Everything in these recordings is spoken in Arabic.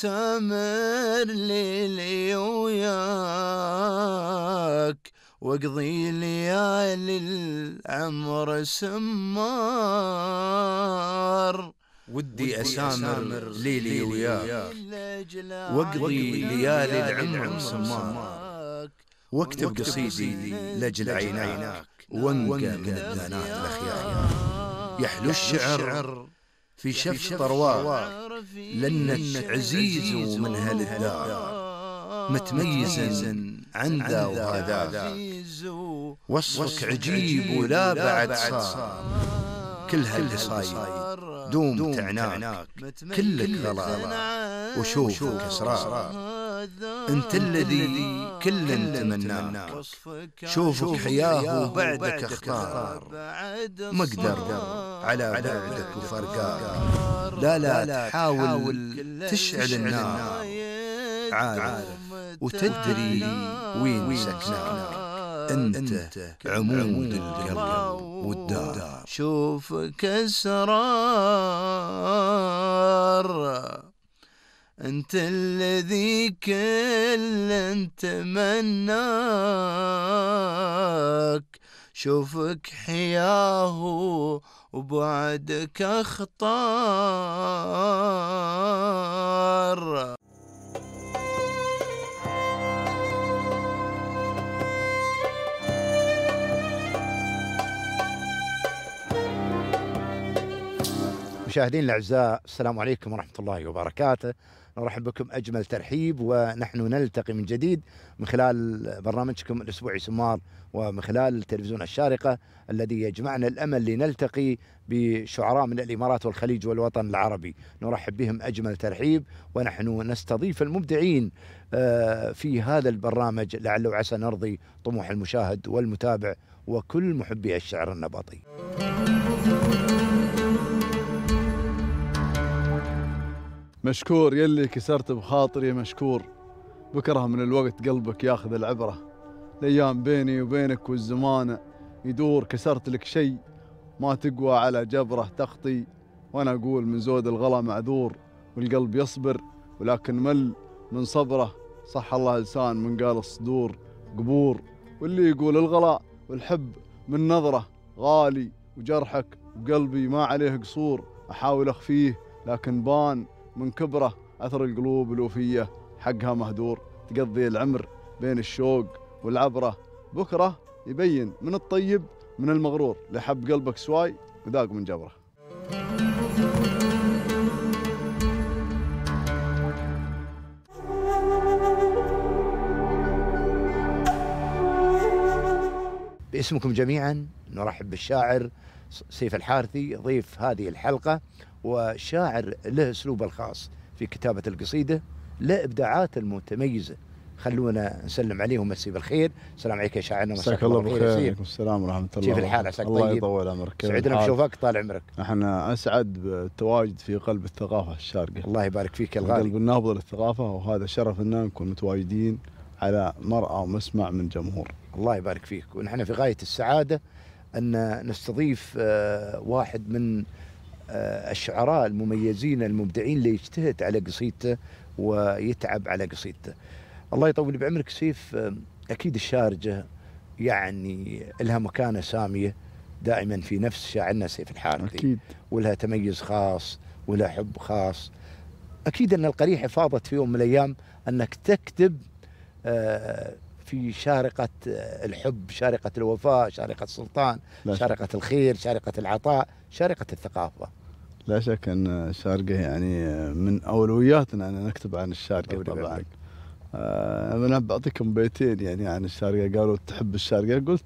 سمر ليلي وياك واقضي ليالي العمر سمار ودي أسامر ليلي وياك واقضي ليالي العمر سمار واكتب قصيدي لأجل عيناك وانقى من البنات الأخيار يحلو الشعر في شف طروار لأنك عزيز ومن الدار متميزا عن ذا وهذاك وصفك عجيب ولا بعد صار كل هالقصايد دوم تعناك كلك غلا وشوفك أسرار أنت الذي كل تمناك شوفك حياه وبعدك اختار ما اقدر على بعدك وفرقاك لا لا تحاول تشعل النار عارف وتدري وين سكناك أنت عمود القلب والدار شوفك أسرار أنت الذي كل أنت مناك شوفك حياه وبعدك اخطار مشاهدين الاعزاء السلام عليكم ورحمه الله وبركاته نرحب بكم أجمل ترحيب ونحن نلتقي من جديد من خلال برنامجكم الأسبوعي سمار ومن خلال تلفزيون الشارقة الذي يجمعنا الأمل لنلتقي بشعراء من الإمارات والخليج والوطن العربي نرحب بهم أجمل ترحيب ونحن نستضيف المبدعين آه، في هذا البرنامج لعل وعسى نرضي طموح المشاهد والمتابع وكل محبي الشعر النبطي مشكور يلي كسرت بخاطري مشكور بكره من الوقت قلبك ياخذ العبرة الأيام بيني وبينك والزمان يدور كسرت لك شي ما تقوى على جبره تخطي وأنا أقول من زود الغلا معذور والقلب يصبر ولكن مل من صبره صح الله لسان من قال الصدور قبور واللي يقول الغلا والحب من نظره غالي وجرحك بقلبي ما عليه قصور أحاول أخفيه لكن بان من كبره أثر القلوب الوفية حقها مهدور تقضي العمر بين الشوق والعبرة بكرة يبين من الطيب من المغرور لحب قلبك سواي وذاق من جبره باسمكم جميعا نرحب بالشاعر سيف الحارثي ضيف هذه الحلقة وشاعر له أسلوبه الخاص في كتابة القصيدة له إبداعات المتميزة خلونا نسلم عليهم مسي بالخير السلام عليك يا شاعرنا مساك الله بالخير وعليكم السلام ورحمه الله كيف الحال عساك طيب الله يطول عمرك سعدنا بشوفك طال عمرك احنا اسعد بالتواجد في قلب الثقافه الشارقه الله يبارك فيك الغالي قلب النابض للثقافه وهذا شرف ان نكون متواجدين على مرأى ومسمع من جمهور الله يبارك فيك ونحن في غايه السعاده ان نستضيف آه، واحد من آه، الشعراء المميزين المبدعين اللي يجتهد على قصيدته ويتعب على قصيدته. الله يطول بعمرك سيف آه، اكيد الشارجه يعني لها مكانه ساميه دائما في نفس شاعرنا سيف الحارثي اكيد ولها تميز خاص ولها حب خاص اكيد ان القريحه فاضت في يوم من الايام انك تكتب في شارقة الحب شارقة الوفاء شارقة السلطان شارقة الخير شارقة العطاء شارقة الثقافة لا شك أن الشارقة يعني من أولوياتنا أن نكتب عن الشارقة طبعا آه، أنا بعطيكم بيتين يعني عن الشارقة قالوا تحب الشارقة قلت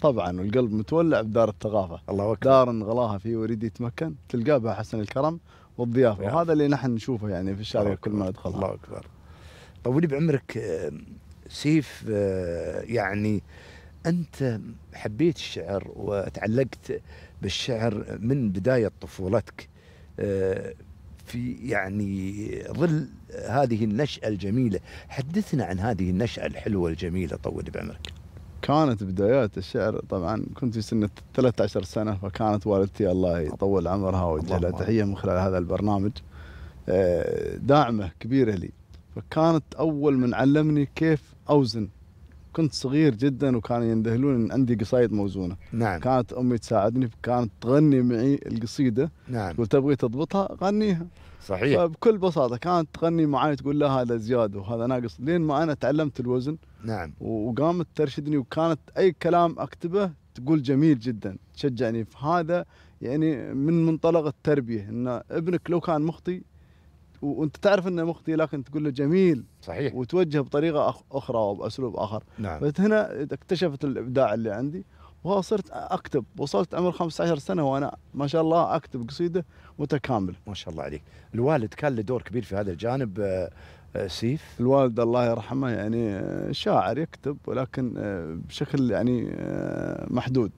طبعا والقلب متولع بدار الثقافة الله أكبر دار غلاها في وريد يتمكن تلقاه بها حسن الكرم والضيافة وهذا اللي نحن نشوفه يعني في الشارقة كل ما ندخلها الله أكبر طولي طيب، بعمرك آه، سيف آه، يعني أنت حبيت الشعر وتعلقت بالشعر من بداية طفولتك آه، في يعني ظل هذه النشأة الجميلة حدثنا عن هذه النشأة الحلوة الجميلة طول بعمرك كانت بدايات الشعر طبعا كنت في سنة 13 سنة فكانت والدتي الله يطول عمرها ويوجه لها تحية من خلال هذا البرنامج آه، داعمة كبيرة لي فكانت أول من علمني كيف اوزن كنت صغير جدا وكانوا يندهلون ان عندي قصايد موزونه نعم كانت امي تساعدني كانت تغني معي القصيده نعم وتبغي تضبطها غنيها صحيح فبكل بساطه كانت تغني معي تقول لا هذا زياده وهذا ناقص لين ما انا تعلمت الوزن نعم وقامت ترشدني وكانت اي كلام اكتبه تقول جميل جدا تشجعني فهذا يعني من منطلق التربيه ان ابنك لو كان مخطي وانت تعرف انه مخطئ لكن تقول له جميل صحيح وتوجه بطريقه اخرى وباسلوب اخر نعم فهنا اكتشفت الابداع اللي عندي وصرت اكتب وصلت عمر 15 سنه وانا ما شاء الله اكتب قصيده متكامله ما شاء الله عليك الوالد كان له دور كبير في هذا الجانب آه، آه، سيف الوالد الله يرحمه يعني آه، شاعر يكتب ولكن بشكل يعني محدود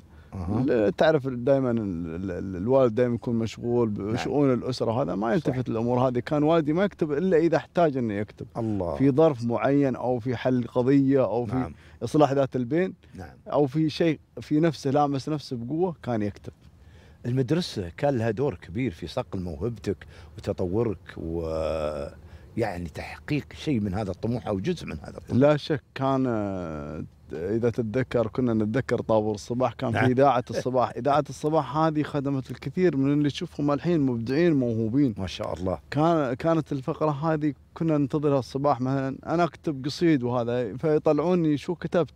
تعرف دائما الوالد دائما يكون مشغول بشؤون نعم. الاسره هذا ما يلتفت للامور هذه كان والدي ما يكتب الا اذا احتاج انه يكتب الله. في ظرف معين او في حل قضيه او في نعم. اصلاح ذات البين نعم. او في شيء في نفسه لامس نفسه بقوه كان يكتب المدرسه كان لها دور كبير في صقل موهبتك وتطورك و يعني تحقيق شيء من هذا الطموح او جزء من هذا الطموح لا شك كان اذا تتذكر كنا نتذكر طابور الصباح كان في نعم. اذاعه الصباح، اذاعه الصباح هذه خدمت الكثير من اللي تشوفهم الحين مبدعين موهوبين ما شاء الله كان كانت الفقره هذه كنا ننتظرها الصباح مثلا انا اكتب قصيد وهذا فيطلعوني شو كتبت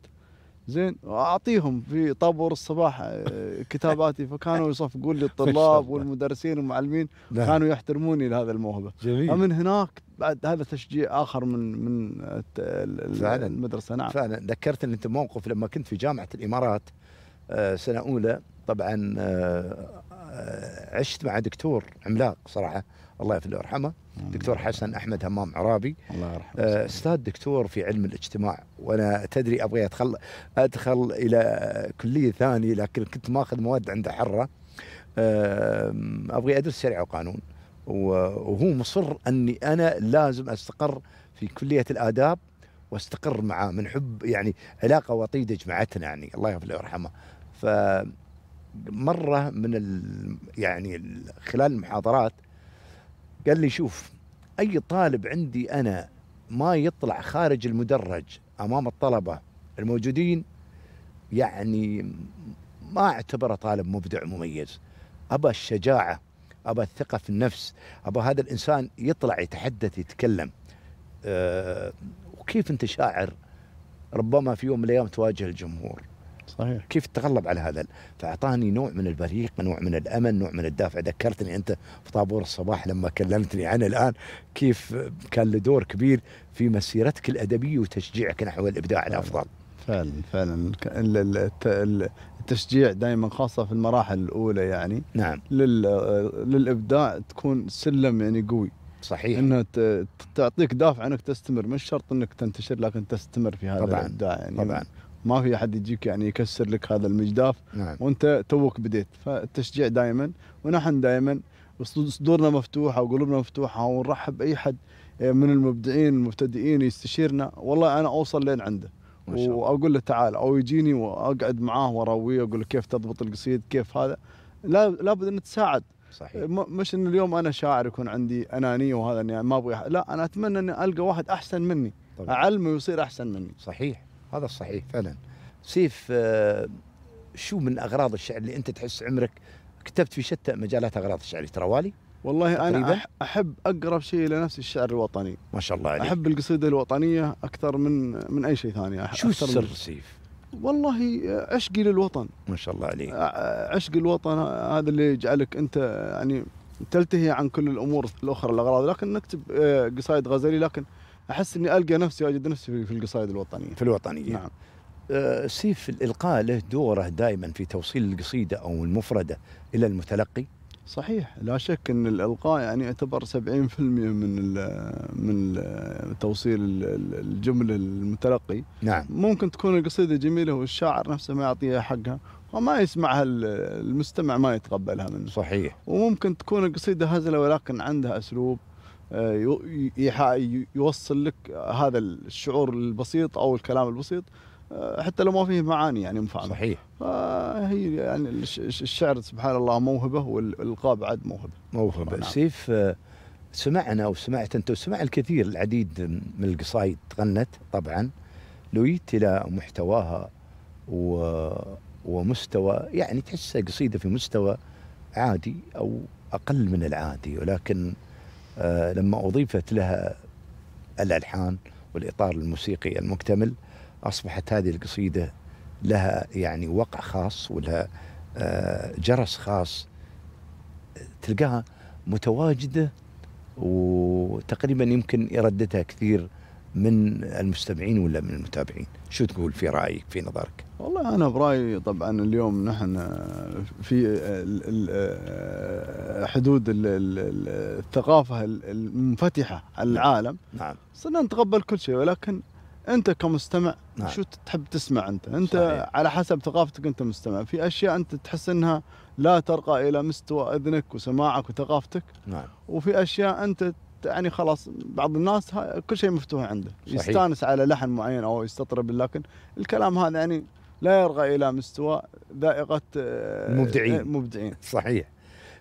زين اعطيهم في طابور الصباح آه، كتاباتي فكانوا يصفقون لي الطلاب والمدرسين والمعلمين نعم. كانوا يحترموني لهذا الموهبه جميل ومن هناك بعد هذا تشجيع اخر من من فعلا المدرسه نعم فعلا ذكرت انت موقف لما كنت في جامعه الامارات آه، سنه اولى طبعا آه، عشت مع دكتور عملاق صراحه الله يغفر له ويرحمه دكتور حسن احمد همام عرابي الله يرحمه آه، استاذ دكتور في علم الاجتماع وانا تدري ابغى ادخل ادخل الى كليه ثانيه لكن كنت ماخذ مواد عنده حره ابغى ادرس شريعه وقانون وهو مصر اني انا لازم استقر في كليه الاداب واستقر معاه من حب يعني علاقه وطيده جمعتنا يعني الله يغفر له ويرحمه ف مره من ال يعني خلال المحاضرات قال لي شوف اي طالب عندي انا ما يطلع خارج المدرج امام الطلبه الموجودين يعني ما اعتبره طالب مبدع مميز ابى الشجاعه ابى الثقه في النفس ابى هذا الانسان يطلع يتحدث يتكلم أه وكيف انت شاعر ربما في يوم من الايام تواجه الجمهور صحيح كيف تتغلب على هذا فاعطاني نوع من البريق نوع من الامل نوع من الدافع ذكرتني انت في طابور الصباح لما كلمتني عن الان كيف كان له دور كبير في مسيرتك الادبيه وتشجيعك نحو الابداع الافضل فعلا فعلا التشجيع دائما خاصة في المراحل الأولى يعني نعم للإبداع تكون سلم يعني قوي صحيح انها تعطيك دافع انك تستمر مش شرط انك تنتشر لكن تستمر في هذا طبعا الابداع يعني طبعا ما في احد يجيك يعني يكسر لك هذا المجداف نعم. وانت توك بديت فالتشجيع دائما ونحن دائما صدورنا مفتوحه وقلوبنا مفتوحه ونرحب باي حد آه، من المبدعين المبتدئين يستشيرنا والله انا اوصل لين عنده واقول له تعال او يجيني واقعد معاه وراويه اقول له كيف تضبط القصيد كيف هذا لا لابد ان تساعد صحيح مش ان اليوم انا شاعر يكون عندي انانيه وهذا اني يعني ما ابغى لا انا اتمنى اني القى واحد احسن مني طبعا. اعلمه ويصير احسن مني صحيح هذا الصحيح فعلا سيف آه، شو من اغراض الشعر اللي انت تحس عمرك كتبت في شتى مجالات اغراض الشعر تروالي والله انا احب اقرب شيء لنفسي الشعر الوطني ما شاء الله عليك احب القصيده الوطنيه اكثر من من اي شيء ثاني شو السر سيف والله آه، عشقي للوطن ما شاء الله عليك آه، عشق الوطن هذا اللي يجعلك انت يعني تلتهي عن كل الامور الاخرى الاغراض لكن نكتب قصائد غزلي لكن احس اني القى نفسي واجد نفسي في القصائد الوطنيه في الوطنيه نعم آه، سيف الالقاء له دوره دائما في توصيل القصيده او المفرده الى المتلقي صحيح لا شك ان الالقاء يعني يعتبر 70% من الـ من الـ توصيل الجمله للمتلقي نعم ممكن تكون القصيده جميله والشاعر نفسه ما يعطيها حقها وما يسمعها المستمع ما يتقبلها منه صحيح وممكن تكون القصيده هزله ولكن عندها اسلوب آه، يوصل لك هذا الشعور البسيط او الكلام البسيط آه، حتى لو ما فيه معاني يعني مفعمه صحيح فهي آه، يعني الشعر سبحان الله موهبه والالقاء بعد موهبه موهبه نعم. سيف سمعنا وسمعت انت وسمع الكثير العديد من القصايد تغنت طبعا لو جيت الى محتواها و ومستوى يعني تحسها قصيده في مستوى عادي او اقل من العادي ولكن آه، لما أضيفت لها الألحان والإطار الموسيقي المكتمل أصبحت هذه القصيدة لها يعني وقع خاص ولها آه، جرس خاص تلقاها متواجدة وتقريبا يمكن يرددها كثير من المستمعين ولا من المتابعين شو تقول في رأيك في نظرك والله انا برايي طبعا اليوم نحن في حدود الثقافه المنفتحه على نعم. العالم نعم صرنا نتقبل كل شيء ولكن انت كمستمع نعم. شو تحب تسمع انت انت صحيح. على حسب ثقافتك انت مستمع في اشياء انت تحس انها لا ترقى الى مستوى اذنك وسماعك وثقافتك نعم وفي اشياء انت يعني خلاص بعض الناس كل شيء مفتوح عنده صحيح. يستانس على لحن معين او يستطرب لكن الكلام هذا يعني لا يرقى الى مستوى ذائقه آه، المبدعين المبدعين صحيح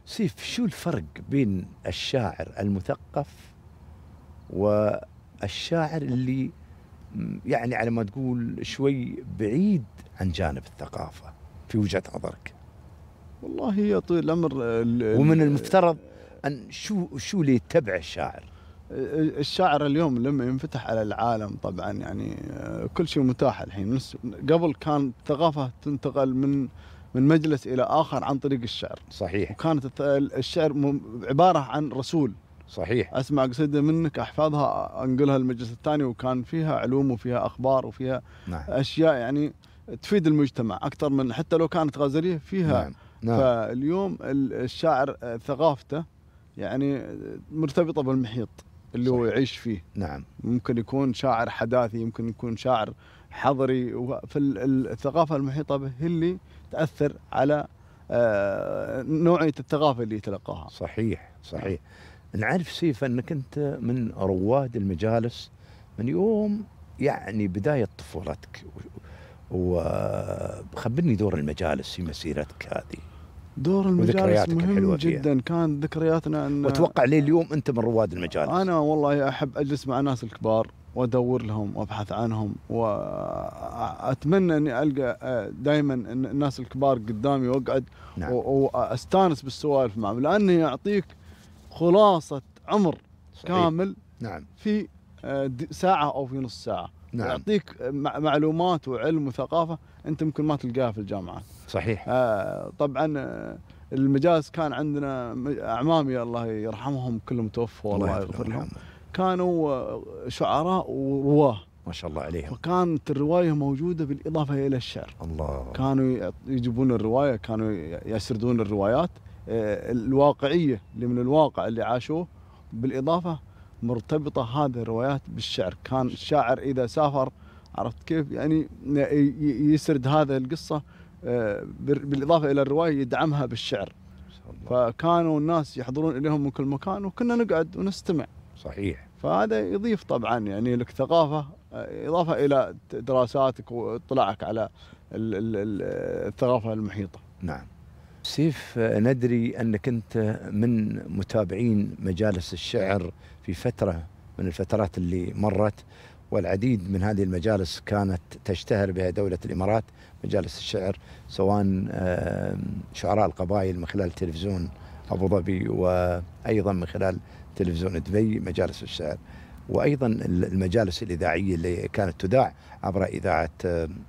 سيف شو الفرق بين الشاعر المثقف والشاعر اللي يعني على ما تقول شوي بعيد عن جانب الثقافه في وجهه نظرك والله يا طويل الامر آه، ومن المفترض ان شو شو اللي يتبع الشاعر الشاعر اليوم لما ينفتح على العالم طبعا يعني آه، كل شيء متاح الحين قبل كان ثقافه تنتقل من من مجلس الى اخر عن طريق الشعر صحيح وكانت الشعر عباره عن رسول صحيح اسمع قصيده منك احفظها انقلها المجلس الثاني وكان فيها علوم وفيها اخبار وفيها نعم. اشياء يعني تفيد المجتمع اكثر من حتى لو كانت غزليه فيها نعم. نعم. فاليوم الشاعر آه، ثقافته يعني آه، مرتبطه بالمحيط اللي صحيح. هو يعيش فيه نعم ممكن يكون شاعر حداثي يمكن يكون شاعر حضري في الثقافة المحيطة به هي اللي تأثر على آه، نوعية الثقافة اللي يتلقاها صحيح صحيح نعم. نعرف سيف أنك أنت من رواد المجالس من يوم يعني بداية طفولتك وخبرني دور المجالس في مسيرتك هذه دور المجالس مهم جدا فيها. كان ذكرياتنا ان واتوقع لي آه، اليوم انت من رواد المجالس انا والله احب اجلس مع ناس الكبار وادور لهم وابحث عنهم واتمنى اني القى آه، دائما الناس الكبار قدامي واقعد نعم. واستانس بالسوالف معهم لانه يعطيك خلاصه عمر صحيح. كامل نعم في آه، ساعه او في نص ساعه نعم. يعطيك معلومات وعلم وثقافه انت يمكن ما تلقاها في الجامعات صحيح آه طبعا آه، المجالس كان عندنا اعمامي الله يرحمهم كلهم توفوا الله يغفر لهم كانوا آه، شعراء ورواه ما شاء الله عليهم فكانت الروايه موجوده بالاضافه الى الشعر الله كانوا يجيبون الروايه كانوا يسردون الروايات آه، الواقعيه اللي من الواقع اللي عاشوه بالاضافه مرتبطه هذه الروايات بالشعر كان الشاعر اذا سافر عرفت كيف يعني يسرد هذا القصه آه، بالاضافه الى الروايه يدعمها بالشعر فكانوا الناس يحضرون اليهم من كل مكان وكنا نقعد ونستمع صحيح فهذا يضيف طبعا يعني لك ثقافه آه، اضافه الى دراساتك واطلاعك على الثقافه المحيطه نعم سيف آه، ندري انك انت من متابعين مجالس الشعر في فتره من الفترات اللي مرت والعديد من هذه المجالس كانت تشتهر بها دولة الإمارات مجالس الشعر سواء شعراء القبائل من خلال تلفزيون أبو ظبي وأيضا من خلال تلفزيون دبي مجالس الشعر وايضا المجالس الاذاعيه اللي كانت تذاع عبر اذاعه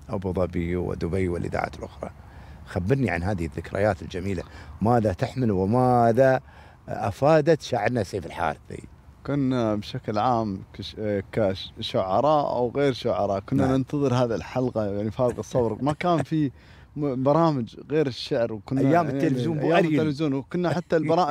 ابو ظبي ودبي والاذاعات الاخرى. خبرني عن هذه الذكريات الجميله، ماذا تحمل وماذا افادت شعرنا سيف الحارثي؟ كنا بشكل عام كش كشعراء او غير شعراء كنا نعم. ننتظر هذه الحلقه يعني فارق الصبر ما كان في برامج غير الشعر وكنا ايام يعني التلفزيون يعني ايام التلفزيون وكنا حتى البرا...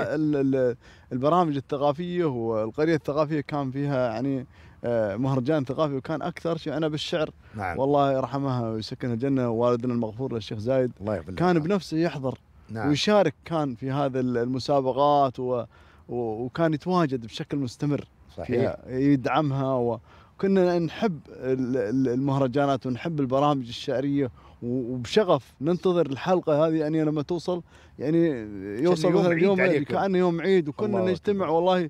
البرامج الثقافيه والقريه الثقافيه كان فيها يعني آه، مهرجان ثقافي وكان اكثر شيء انا بالشعر نعم. والله يرحمها ويسكنها الجنه والدنا المغفور للشيخ زايد الله كان بنفسه يحضر نعم. ويشارك كان في هذه المسابقات و وكان يتواجد بشكل مستمر صحيح يدعمها وكنا نحب المهرجانات ونحب البرامج الشعريه وبشغف ننتظر الحلقه هذه يعني لما توصل يعني يوصل مثلا يوم, عيد كانه يوم عيد وكنا نجتمع والله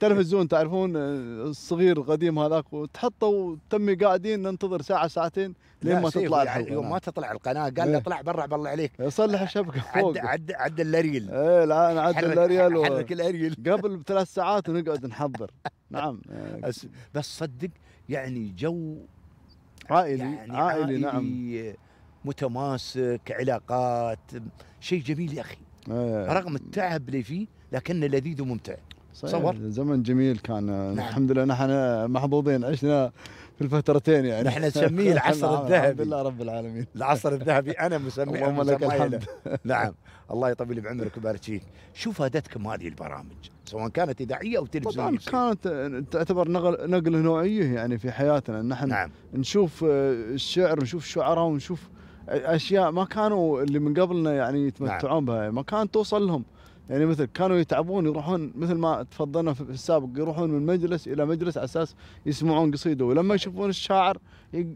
تلفزيون تعرفون الصغير القديم هذاك وتحطوا وتمي قاعدين ننتظر ساعه ساعتين لين ما تطلع الحلقه يوم ما تطلع القناه قال لي إيه. اطلع برا بالله عليك صلح الشبكه فوق عد عد, عد الاريل ايه لا انا عد الاريل حرك الاريل قبل بثلاث ساعات ونقعد نحضر نعم بس صدق يعني جو عائلي يعني عائلي, عائلي نعم متماسك علاقات شيء جميل يا اخي آه رغم التعب اللي فيه لكنه لذيذ وممتع صور زمن جميل كان نعم. الحمد لله نحن محظوظين عشنا في الفترتين يعني نحن نسميه العصر الذهبي الحمد لله رب العالمين العصر الذهبي انا مسميه اللهم لك الحمد نعم الله يطول بعمرك ويبارك فيك شو فادتكم هذه البرامج سواء كانت اذاعيه او تلفزيونيه طبعا كانت تعتبر نقل نقله نوعيه يعني في حياتنا نحن نعم. نشوف آه، الشعر ونشوف الشعراء ونشوف اشياء ما كانوا اللي من قبلنا يعني يتمتعون نعم. بها ما كانت توصل لهم يعني مثل كانوا يتعبون يروحون مثل ما تفضلنا في السابق يروحون من مجلس الى مجلس على اساس يسمعون قصيده ولما يشوفون الشاعر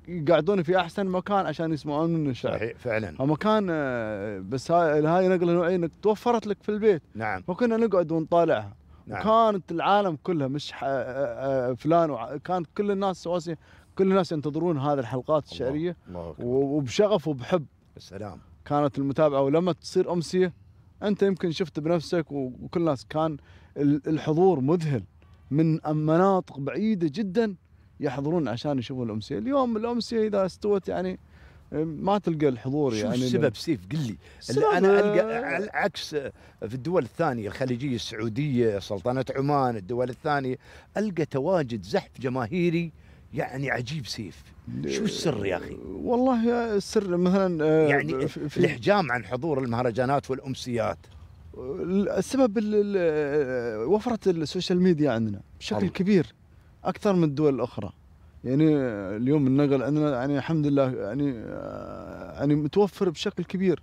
يقعدون في احسن مكان عشان يسمعون منه الشاعر صحيح فعلا فمكان آه، بس هاي نقله نوعيه انك توفرت لك في البيت نعم فكنا نقعد ونطالعها نعم. وكانت العالم كلها مش آه، آه، فلان وكانت كل الناس سواسيه كل الناس ينتظرون هذه الحلقات الشعريه وبشغف وبحب السلام كانت المتابعه ولما تصير امسيه انت يمكن شفت بنفسك وكل الناس كان الحضور مذهل من مناطق بعيده جدا يحضرون عشان يشوفون الامسيه اليوم الامسيه اذا استوت يعني ما تلقى الحضور شو يعني السبب سيف قل لي انا القى آه، على العكس آه، في الدول الثانيه الخليجيه السعوديه سلطنه عمان الدول الثانيه القى تواجد زحف جماهيري يعني عجيب سيف شو السر يا اخي؟ والله السر مثلا آه، يعني في الاحجام عن حضور المهرجانات والامسيات السبب آه، وفره السوشيال ميديا عندنا بشكل الله. كبير اكثر من الدول الاخرى يعني اليوم النقل عندنا يعني الحمد لله يعني آه، يعني متوفر بشكل كبير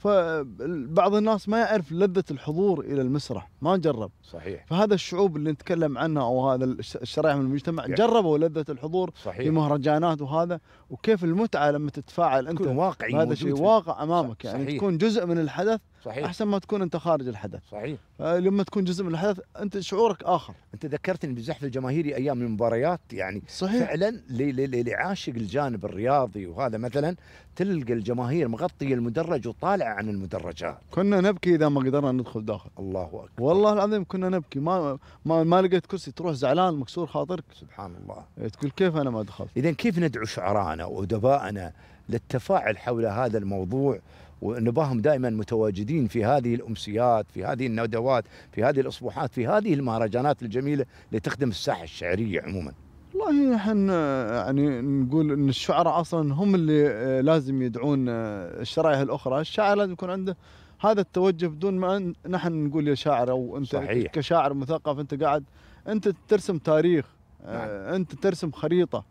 فبعض الناس ما يعرف لذة الحضور إلى المسرح ما جرب صحيح فهذا الشعوب اللي نتكلم عنها أو هذا الشرائح من المجتمع يعني. جربوا لذة الحضور صحيح. في مهرجانات وهذا وكيف المتعة لما تتفاعل أنت واقعي هذا شيء واقع أمامك يعني، صحيح. يعني تكون جزء من الحدث صحيح احسن ما تكون انت خارج الحدث صحيح آه، لما تكون جزء من الحدث انت شعورك اخر انت ذكرتني بالزحف الجماهيري ايام المباريات يعني صحيح فعلا اللي عاشق الجانب الرياضي وهذا مثلا تلقى الجماهير مغطيه المدرج وطالعه عن المدرجات كنا نبكي اذا ما قدرنا ندخل داخل الله اكبر والله العظيم كنا نبكي ما ما, ما لقيت كرسي تروح زعلان مكسور خاطرك سبحان الله إيه، تقول كيف انا ما دخلت اذا كيف ندعو شعرائنا وادبائنا للتفاعل حول هذا الموضوع ونباهم دائما متواجدين في هذه الامسيات في هذه الندوات في هذه الاصبوحات في هذه المهرجانات الجميله اللي تخدم الساحه الشعريه عموما والله احنا آه، يعني نقول ان الشعراء اصلا هم اللي آه، لازم يدعون آه، الشرائح الاخرى، الشاعر لازم يكون عنده هذا التوجه بدون ما نحن نقول يا شاعر او انت صحيح. كشاعر مثقف انت قاعد انت ترسم تاريخ نعم. انت ترسم خريطه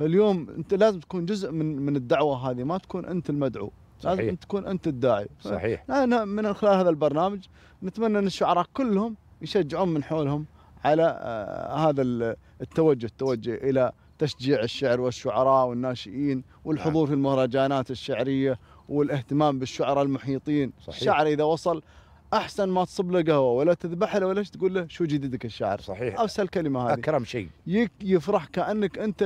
اليوم انت لازم تكون جزء من من الدعوه هذه ما تكون انت المدعو صحيح. لازم تكون انت الداعي صحيح أنا من خلال هذا البرنامج نتمنى ان الشعراء كلهم يشجعون من حولهم على آه، هذا التوجه التوجه الى تشجيع الشعر والشعراء والناشئين والحضور نعم. في المهرجانات الشعريه والاهتمام بالشعراء المحيطين صحيح. الشعر اذا وصل احسن ما تصب له قهوه ولا تذبح له ولا تقول له شو جديدك الشاعر صحيح اسهل كلمه هذه اكرم شيء يفرح كانك انت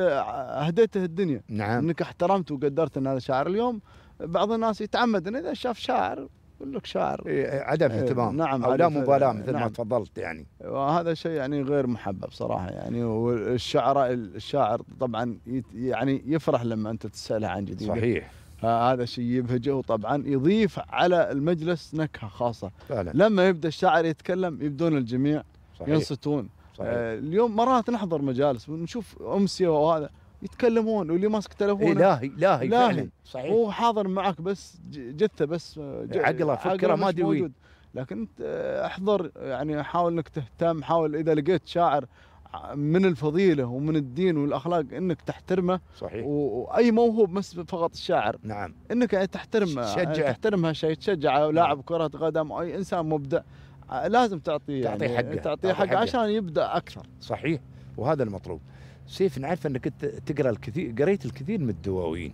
اهديته الدنيا نعم انك احترمت وقدرت ان هذا شاعر اليوم بعض الناس يتعمد انه اذا شاف شاعر يقول لك شاعر إيه عدم إيه، اهتمام نعم او لا مبالاه مثل نعم. ما تفضلت يعني وهذا شيء يعني غير محبب صراحه يعني والشعراء الشاعر طبعا يعني يفرح لما انت تساله عن جديد صحيح هذا شيء يبهجه وطبعا يضيف على المجلس نكهه خاصه فعلا. لما يبدا الشاعر يتكلم يبدون الجميع صحيح. ينصتون صحيح. آه، اليوم مرات نحضر مجالس ونشوف امسيه وهذا يتكلمون واللي ماسك إيه، تلفونه إيه لاهي لاهي فعلا صحيح هو حاضر معك بس جثه بس آه، عقله فكره ما ادري لكن انت آه، احضر يعني حاول انك تهتم حاول اذا لقيت شاعر آه، من الفضيله ومن الدين والاخلاق انك تحترمه صحيح واي موهوب مس فقط الشاعر نعم انك يعني تحترمه شجع تحترم شيء تشجعه لاعب نعم. كره قدم اي انسان مبدع لازم تعطيه تعطيه يعني حقه تعطيه حقه عشان يبدا اكثر صحيح وهذا المطلوب سيف نعرف انك انت تقرا الكثير قريت الكثير من الدواوين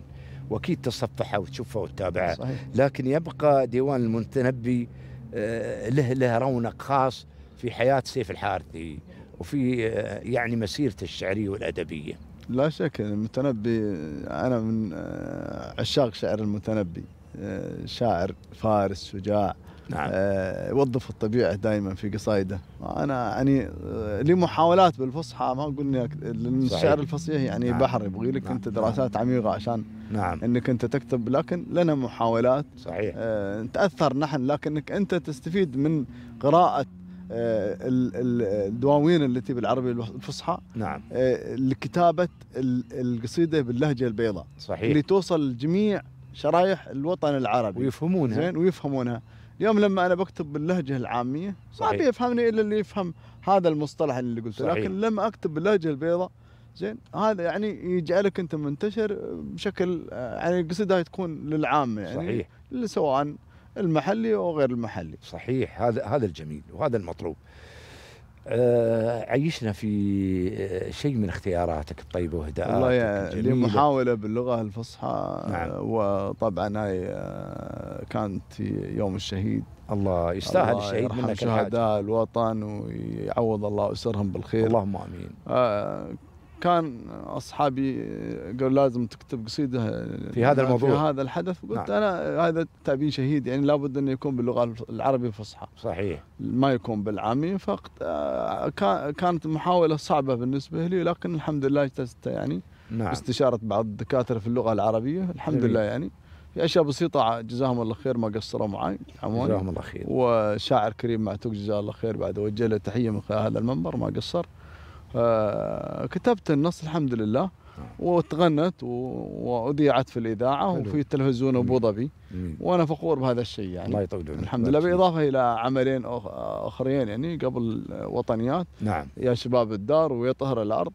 واكيد تصفحها وتشوفها وتتابعها لكن يبقى ديوان المتنبي آه، له له رونق خاص في حياه سيف الحارثي وفي آه، يعني مسيرته الشعريه والادبيه. لا شك المتنبي انا من آه، عشاق شعر المتنبي شاعر فارس شجاع نعم. آه يوظف الطبيعه دائما في قصايده انا يعني آه، لي محاولات بالفصحى ما اقول لان الشعر الفصيح يعني نعم. بحر يبغي لك نعم. انت دراسات نعم. عميقه عشان نعم. انك انت تكتب لكن لنا محاولات صحيح آه نتاثر نحن لكنك انت تستفيد من قراءه آه الدواوين التي بالعربي الفصحى نعم آه لكتابه القصيده باللهجه البيضاء صحيح اللي توصل لجميع شرايح الوطن العربي ويفهمونها زين ويفهمونها اليوم لما انا بكتب باللهجه العاميه صحيح. ما بيفهمني الا اللي يفهم هذا المصطلح اللي قلته لكن لما اكتب باللهجه البيضاء زين هذا يعني يجعلك انت منتشر بشكل آه، يعني قصدها تكون للعام يعني صحيح سواء المحلي او غير المحلي صحيح هذا هذا الجميل وهذا المطلوب آه، عيشنا في آه، شيء من اختياراتك الطيبه وهداءاتك والله يعني محاوله باللغه الفصحى نعم. آه، وطبعا هاي كانت في يوم الشهيد الله يستاهل الله الشهيد منك شهداء الوطن ويعوض الله اسرهم بالخير اللهم امين آه كان اصحابي قالوا لازم تكتب قصيده في هذا الموضوع في هذا الحدث قلت نعم. انا هذا تعبين شهيد يعني لابد انه يكون باللغه العربيه الفصحى صحيح ما يكون بالعامي آه، كانت محاوله صعبه بالنسبه لي لكن الحمد لله اجتزت يعني نعم. استشاره بعض الدكاتره في اللغه العربيه الحمد جميل. لله يعني في اشياء بسيطه جزاهم الله خير ما قصروا معي جزاهم الله خير وشاعر كريم معتوق جزاه الله خير بعد وجه له تحيه من خلال هذا المنبر ما قصر آه، كتبت النص الحمد لله آه. وتغنت واذيعت في الاذاعه حلو. وفي التلفزيون ابو ظبي وانا فخور بهذا الشيء يعني الله يطول عمرك الحمد لله بالاضافه الى عملين اخرين يعني قبل وطنيات نعم يا شباب الدار ويا طهر الارض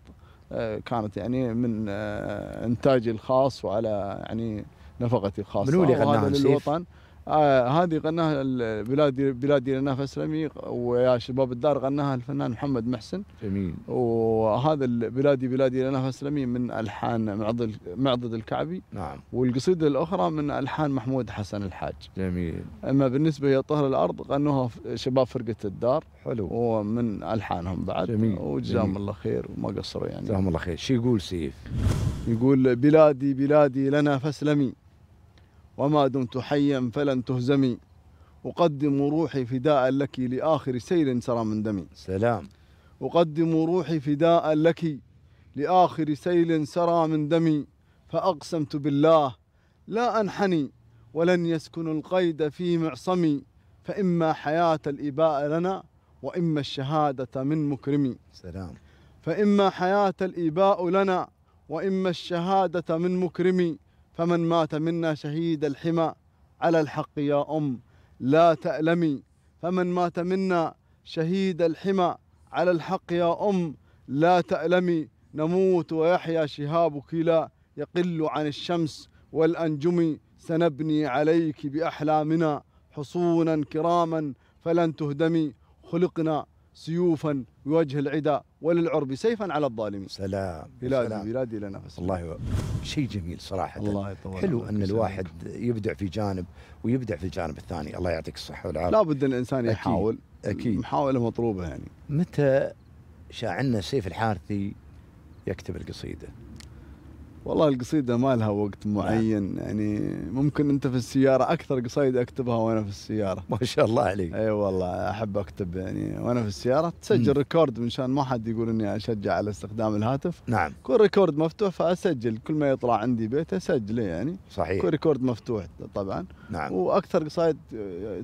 آه، كانت يعني من انتاجي الخاص وعلى يعني نفقتي الخاصه من اللي غناها للوطن آه، هذه غناها بلادي بلادي لنا فاسلمي ويا شباب الدار غناها الفنان محمد محسن جميل وهذا بلادي بلادي لنا فاسلمي من الحان معضد معضد الكعبي نعم والقصيده الاخرى من الحان محمود حسن الحاج جميل اما بالنسبه يا طهر الارض غنوها شباب فرقه الدار حلو ومن الحانهم بعد جميل وجزاهم الله خير وما قصروا يعني جزاهم الله خير شو يقول سيف؟ يقول بلادي بلادي لنا فاسلمي وما دمت حيا فلن تهزمي أقدم روحي فداء لك لآخر سيل سرى من دمي سلام أقدم روحي فداء لك لآخر سيل سرى من دمي فأقسمت بالله لا أنحني ولن يسكن القيد في معصمي فإما حياة الإباء لنا وإما الشهادة من مكرمي سلام فإما حياة الإباء لنا وإما الشهادة من مكرمي فمن مات منا شهيد الحمى على الحق يا أم لا تألمي فمن مات منا شهيد الحمى على الحق يا أم لا تألمي نموت ويحيا شهابك لا يقل عن الشمس والأنجم سنبني عليك بأحلامنا حصونا كراما فلن تهدمي خلقنا سيوفا بوجه العدا وللعرب سيفا على الظالمين سلام بلادي سلام. بلادي لنا فسلام. والله شيء جميل صراحة الله يطول حلو أن الواحد سلام. يبدع في جانب ويبدع في الجانب الثاني الله يعطيك الصحة والعافية لابد أن الإنسان يحاول أكيد محاولة مطلوبة يعني متى شاعنا سيف الحارثي يكتب القصيدة والله القصيده ما لها وقت معين نعم. يعني ممكن انت في السياره اكثر قصايد اكتبها وانا في السياره ما شاء الله عليك اي أيوة والله احب اكتب يعني وانا في السياره تسجل م. ريكورد من شان ما حد يقول اني اشجع على استخدام الهاتف نعم كل ريكورد مفتوح فاسجل كل ما يطلع عندي بيت اسجله يعني صحيح كل ريكورد مفتوح طبعا نعم واكثر قصايد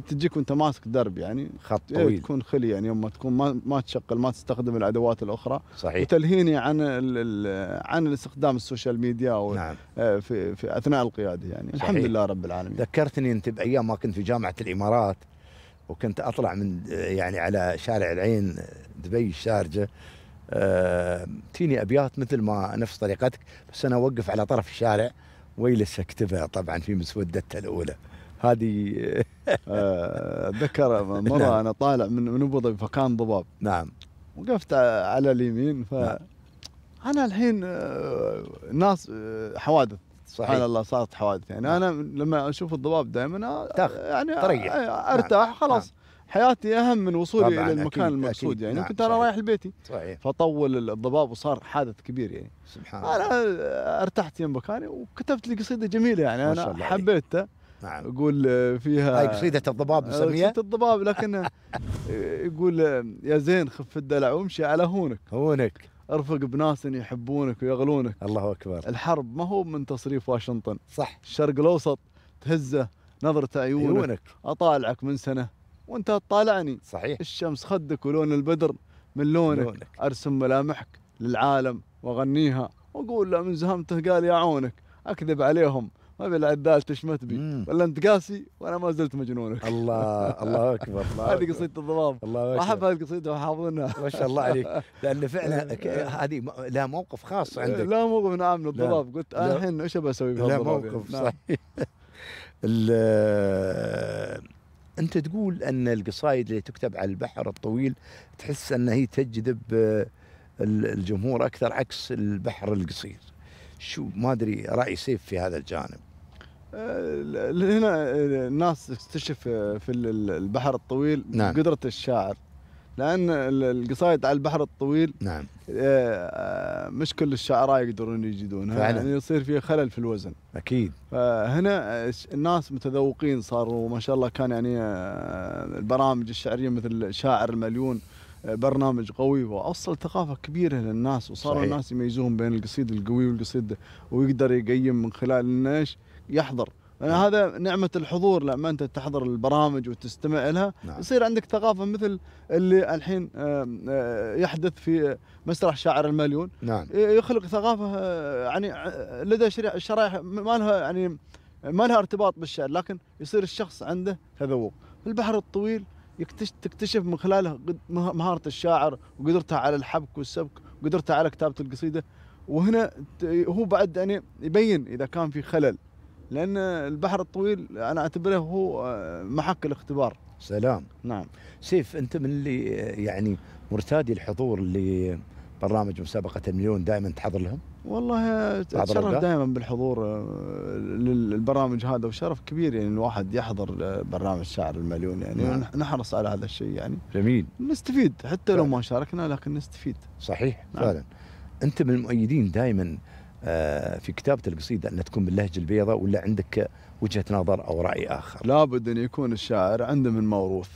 تجيك وانت ماسك درب يعني خط طويل ايه تكون خلي يعني يوم ما تكون ما, ما تشغل ما تستخدم الادوات الاخرى صحيح وتلهيني عن الـ عن الاستخدام السوشيال ميديا ميديا او نعم. آه، في, في اثناء القياده يعني صحيح. الحمد لله رب العالمين ذكرتني انت بايام ما كنت في جامعه الامارات وكنت اطلع من يعني على شارع العين دبي الشارجه أه ابيات مثل ما نفس طريقتك بس انا اوقف على طرف الشارع ويلس اكتبها طبعا في مسودتها الاولى هذه آه، ذكر مره نعم. انا طالع من من ابو ظبي فكان ضباب نعم وقفت على اليمين ف نعم. انا الحين آه، ناس آه، حوادث سبحان الله صارت حوادث يعني نعم. انا لما اشوف الضباب دائما آه، يعني تريح نعم. ارتاح نعم. خلاص نعم. حياتي اهم من وصولي الى المكان أكيد المقصود أكيد يعني نعم. كنت انا رايح لبيتي صحيح فطول الضباب وصار حادث كبير يعني سبحان انا ارتحت يم مكاني وكتبت لي قصيده جميله يعني انا حبيتها نعم يقول فيها هاي قصيدة الضباب نسميها قصيدة الضباب لكن يقول يا زين خف الدلع وامشي على هونك هونك ارفق بناس يحبونك ويغلونك الله اكبر الحرب ما هو من تصريف واشنطن صح الشرق الاوسط تهزه نظرة عيونك, عيونك اطالعك من سنه وانت تطالعني صحيح الشمس خدك ولون البدر من لونك, لونك. ارسم ملامحك للعالم واغنيها واقول له من زهمته قال يا عونك اكذب عليهم ما في العدال تشمت بي ولا انت قاسي وانا ما زلت مجنونك الله الله اكبر الله هذه قصيده الضباب الله اكبر احب هذه القصيده وحافظنها ما شاء الله عليك لان فعلا هذه لا موقف خاص عندك لا موقف نعم الضباب قلت انا الحين ايش بسوي لا يعني؟ موقف نعم. صحيح انت تقول ان القصائد اللي تكتب على البحر الطويل تحس ان هي تجذب الجمهور اكثر عكس البحر القصير شو ما ادري راي سيف في هذا الجانب آه، هنا الناس آه، تكتشف آه، في البحر الطويل نعم. قدرة الشاعر لأن القصايد على البحر الطويل نعم مش كل الشعراء يقدرون يجدونها يعني فعلا. يعني يصير في خلل في الوزن أكيد فهنا الناس متذوقين صاروا ما شاء الله كان يعني البرامج الشعرية مثل شاعر المليون برنامج قوي واوصل ثقافه كبيره للناس وصاروا صحيح. الناس يميزون بين القصيد القوي والقصيد ويقدر يقيم من خلال انه ايش يحضر نعم. هذا نعمة الحضور لما أنت تحضر البرامج وتستمع لها نعم. يصير عندك ثقافة مثل اللي الحين آه، يحدث في مسرح شاعر المليون نعم. يخلق ثقافة آه، يعني آه، لدى شرائح ما لها يعني ما لها ارتباط بالشعر لكن يصير الشخص عنده تذوق البحر الطويل تكتشف من خلاله مهارة الشاعر وقدرته على الحبك والسبك وقدرته على كتابة القصيدة وهنا هو بعد يعني يبين إذا كان في خلل لأن البحر الطويل أنا أعتبره هو آه، محك الاختبار سلام نعم سيف أنت من اللي آه، يعني مرتادي الحضور لبرنامج مسابقة المليون دائما تحضر لهم والله اتشرف دائما بالحضور آه، للبرامج هذا وشرف كبير يعني الواحد يحضر آه، برنامج شاعر المليون يعني نعم. نحرص على هذا الشيء يعني جميل نستفيد حتى لو ما شاركنا لكن نستفيد صحيح نعم. فعلا انت من المؤيدين دائما آه، في كتابة القصيدة أن تكون باللهجة البيضاء ولا عندك وجهة نظر أو رأي آخر لابد أن يكون الشاعر عنده من موروث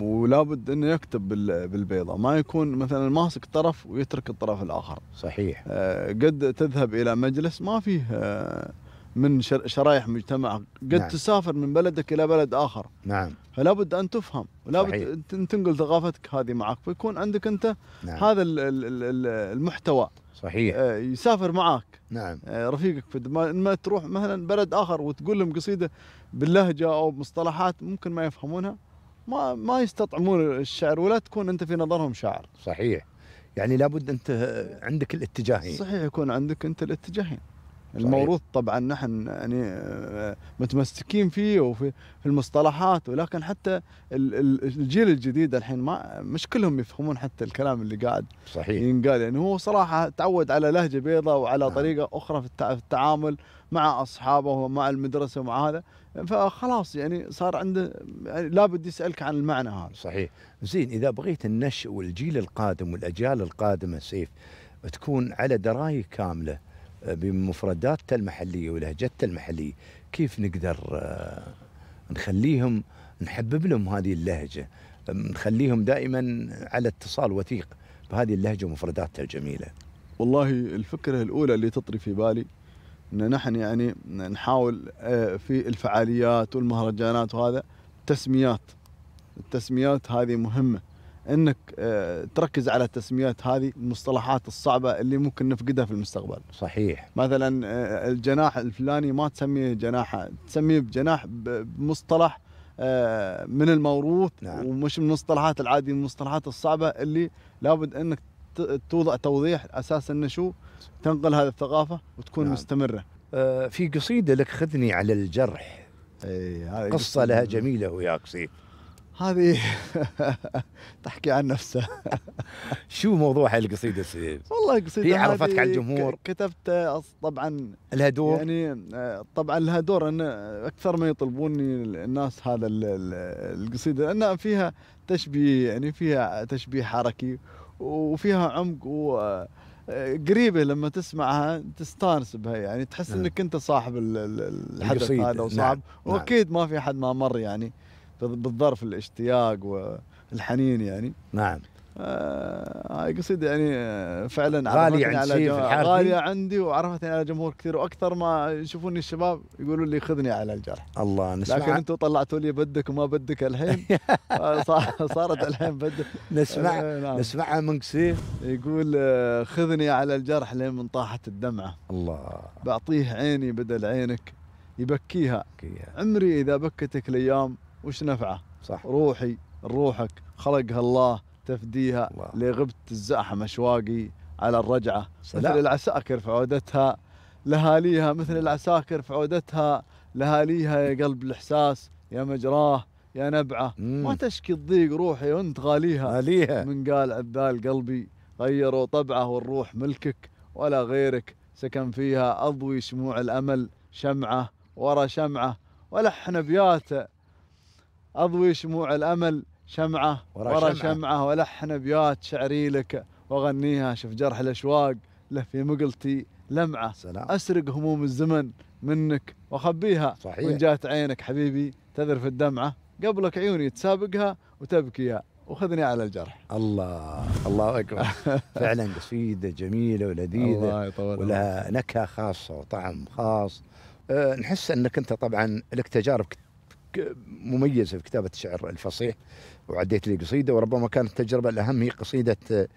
ولا بد انه يكتب بالبيضه ما يكون مثلا ماسك طرف ويترك الطرف الاخر صحيح آه، قد تذهب الى مجلس ما فيه آه، من شرايح مجتمع قد نعم. تسافر من بلدك الى بلد اخر نعم فلا بد ان تفهم ولا بد ان تنقل ثقافتك هذه معك فيكون عندك انت نعم. هذا المحتوى صحيح آه، يسافر معك نعم رفيقك في ما تروح مثلا بلد اخر وتقول لهم قصيده باللهجه او بمصطلحات ممكن ما يفهمونها ما ما يستطعمون الشعر ولا تكون انت في نظرهم شاعر صحيح يعني لابد انت عندك الاتجاهين صحيح يكون عندك انت الاتجاهين الموروث طبعا نحن يعني آه، متمسكين فيه وفي المصطلحات ولكن حتى الجيل الجديد الحين ما مش كلهم يفهمون حتى الكلام اللي قاعد صحيح ينقال يعني هو صراحه تعود على لهجه بيضاء وعلى آه. طريقه اخرى في التعامل مع اصحابه ومع المدرسه ومع هذا فخلاص يعني صار عنده يعني لابد يسالك عن المعنى هذا صحيح زين اذا بغيت النشء والجيل القادم والاجيال القادمه سيف تكون على درايه كامله بمفردات المحليه ولهجتها المحليه كيف نقدر آه، نخليهم نحبب لهم هذه اللهجه نخليهم دائما على اتصال وثيق بهذه اللهجه ومفرداتها الجميله والله الفكره الاولى اللي تطري في بالي ان نحن يعني نحاول آه، في الفعاليات والمهرجانات وهذا تسميات التسميات هذه مهمه انك آه، تركز على التسميات هذه المصطلحات الصعبه اللي ممكن نفقدها في المستقبل. صحيح. مثلا آه، الجناح الفلاني ما تسميه جناح تسميه بجناح بمصطلح آه، من الموروث نعم. ومش من المصطلحات العاديه من المصطلحات الصعبه اللي لابد انك توضع توضيح اساس انه شو تنقل هذه الثقافه وتكون نعم. مستمره. في قصيده لك خذني على الجرح. اي قصه لها جميله وياك سيف هذه تحكي عن نفسها شو موضوع هالقصيده سيف؟ والله قصيده هي عرفتك على الجمهور كتبت طبعا لها دور يعني آه، طبعا لها دور ان اكثر ما يطلبوني الناس هذا القصيده لان فيها تشبيه يعني فيها تشبيه حركي وفيها عمق و آه، قريبه لما تسمعها تستانس بها يعني تحس نعم. انك انت صاحب الحدث هذا وصاحب نعم. نعم. واكيد ما في حد ما مر يعني بالظرف الاشتياق والحنين يعني نعم آه، هاي آه قصيدة يعني آه، فعلا غالية عندي غالية عندي وعرفتني على جمهور كثير واكثر ما يشوفوني الشباب يقولوا لي خذني على الجرح الله نسمع لكن انتم طلعتوا لي بدك وما بدك الحين آه، صارت الحين بدك نسمع آه نعم. نسمعها من قصير يقول خذني على الجرح لين من طاحت الدمعة الله بعطيه عيني بدل عينك يبكيها عمري اذا بكتك الايام وش نفعه صح روحي روحك خلقها الله تفديها لغبت الزاحم أشواقي على الرجعة مثل العساكر في عودتها لهاليها مثل العساكر في عودتها لهاليها يا قلب الإحساس يا مجراه يا نبعة مم. ما تشكي الضيق روحي وانت غاليها غاليها من قال عذال قلبي غيروا طبعه والروح ملكك ولا غيرك سكن فيها أضوي شموع الأمل شمعة ورا شمعة ولحن بياته أضوي شموع الأمل شمعة ورا, ورا شمعة, شمعة ولحن بيات شعري لك وغنيها شف جرح الأشواق له في مقلتي لمعة سلام. أسرق هموم الزمن منك وأخبيها صحيح وإن جات عينك حبيبي تذرف الدمعة قبلك عيوني تسابقها وتبكيها وخذني على الجرح الله الله اكبر فعلا قصيده جميله ولذيذه ولها نكهه خاصه وطعم خاص أه نحس انك انت طبعا لك تجارب مميزه في كتابه الشعر الفصيح وعديت لي قصيده وربما كانت التجربه الاهم هي قصيده آه،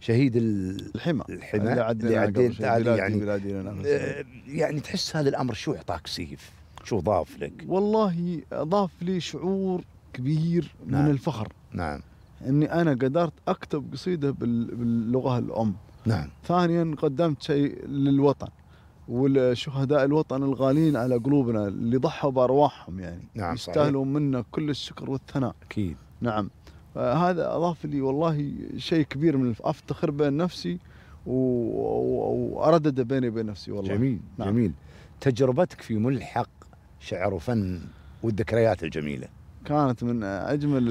شهيد الحمى الحمى اللي عديت يعني بلادي آه، يعني تحس هذا الامر شو اعطاك سيف؟ شو ضاف لك؟ والله ضاف لي شعور كبير نعم. من الفخر نعم اني انا قدرت اكتب قصيده باللغه الام نعم ثانيا قدمت شيء للوطن والشهداء الوطن الغاليين على قلوبنا اللي ضحوا بارواحهم يعني نعم يستاهلوا منا كل الشكر والثناء اكيد نعم آه، هذا اضاف لي والله شيء كبير من افتخر بين نفسي واردد بيني وبين نفسي والله جميل نعم. جميل تجربتك في ملحق شعر وفن والذكريات الجميله كانت من اجمل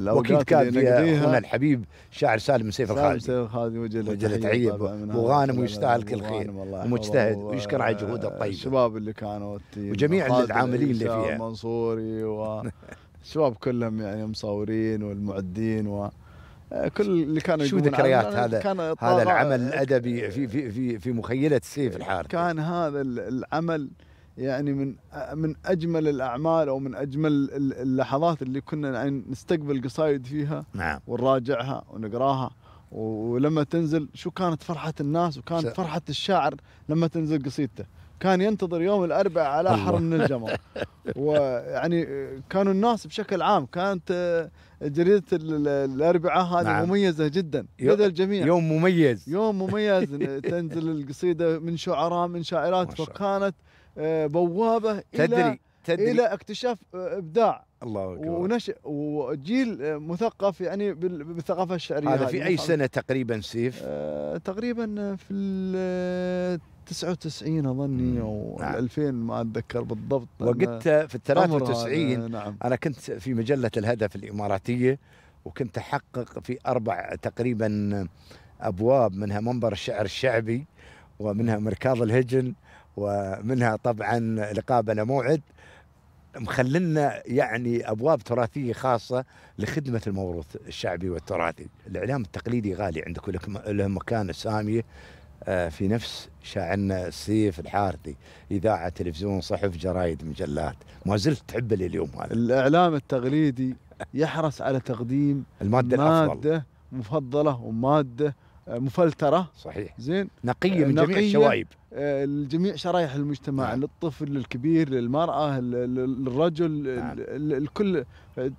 الاوقات واكيد كان فيها هنا الحبيب شاعر سالم سيف الخالدي سالم سيف الخالدي وجه عيب وغانم ويستاهل كل خير ومجتهد ويشكر على جهوده الطيبه الشباب اللي كانوا وجميع العاملين اللي فيها منصوري والشباب كلهم يعني مصورين والمعدين و كل اللي كانوا شو ذكريات هذا كان هذا العمل الادبي في في في في مخيله سيف الحارث كان هذا العمل يعني من من اجمل الاعمال او من اجمل اللحظات اللي كنا يعني نستقبل قصايد فيها نعم ونراجعها ونقراها ولما تنزل شو كانت فرحه الناس وكانت فرحه الشاعر لما تنزل قصيدته كان ينتظر يوم الاربعاء على حر من الجمر ويعني كانوا الناس بشكل عام كانت جريده الاربعاء هذه نعم. مميزه جدا لدى الجميع يوم مميز يوم مميز تنزل القصيده من شعراء من شاعرات فكانت آه، بوابه تدري الى تدري الى اكتشاف آه، ابداع الله اكبر ونشء وجيل آه، مثقف يعني بالثقافه الشعريه هذا في اي سنه تقريبا سيف؟ آه تقريبا في 99 اظني او نعم. 2000 ما اتذكر بالضبط وقت في ال 93 نعم. انا كنت في مجله الهدف الاماراتيه وكنت احقق في اربع تقريبا ابواب منها منبر الشعر الشعبي ومنها مركاض الهجن ومنها طبعا لقابنا موعد مخللنا يعني ابواب تراثيه خاصه لخدمه الموروث الشعبي والتراثي. الاعلام التقليدي غالي عندك له مكانه ساميه آه، في نفس شاعرنا السيف الحارثي اذاعه تلفزيون صحف جرايد مجلات ما زلت تحبه لليوم هذا. الاعلام التقليدي يحرص على تقديم الماده الافضل ماده مفضله وماده مفلتره صحيح زين نقيه من آه، نقية جميع الشوائب آه، لجميع شرائح المجتمع نعم. للطفل للكبير للمراه للرجل نعم. الكل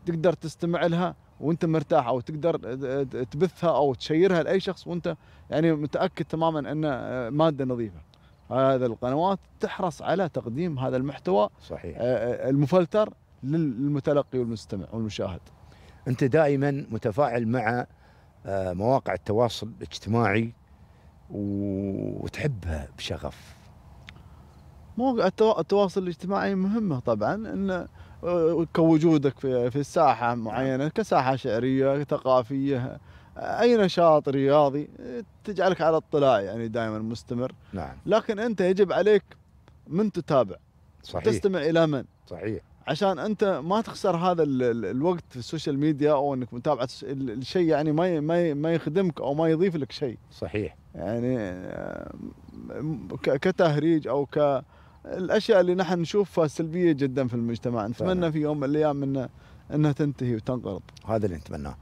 تقدر تستمع لها وانت مرتاح او تقدر تبثها او تشيرها لاي شخص وانت يعني متاكد تماما ان آه، ماده نظيفه هذا القنوات تحرص على تقديم هذا المحتوى صحيح المفلتر للمتلقي والمستمع والمشاهد انت دائما متفاعل مع آه، مواقع التواصل الاجتماعي وتحبها بشغف مواقع التواصل الاجتماعي مهمة طبعا ان آه، كوجودك في الساحة معينة كساحة شعرية ثقافية اي نشاط رياضي تجعلك على اطلاع يعني دائما مستمر نعم لكن انت يجب عليك من تتابع صحيح تستمع الى من صحيح عشان انت ما تخسر هذا الوقت في السوشيال ميديا او انك متابعه الشيء يعني ما ما ما يخدمك او ما يضيف لك شيء صحيح يعني آه، كتهريج او ك الاشياء اللي نحن نشوفها سلبيه جدا في المجتمع نتمنى في يوم من الايام انها انها تنتهي وتنقرض هذا اللي نتمناه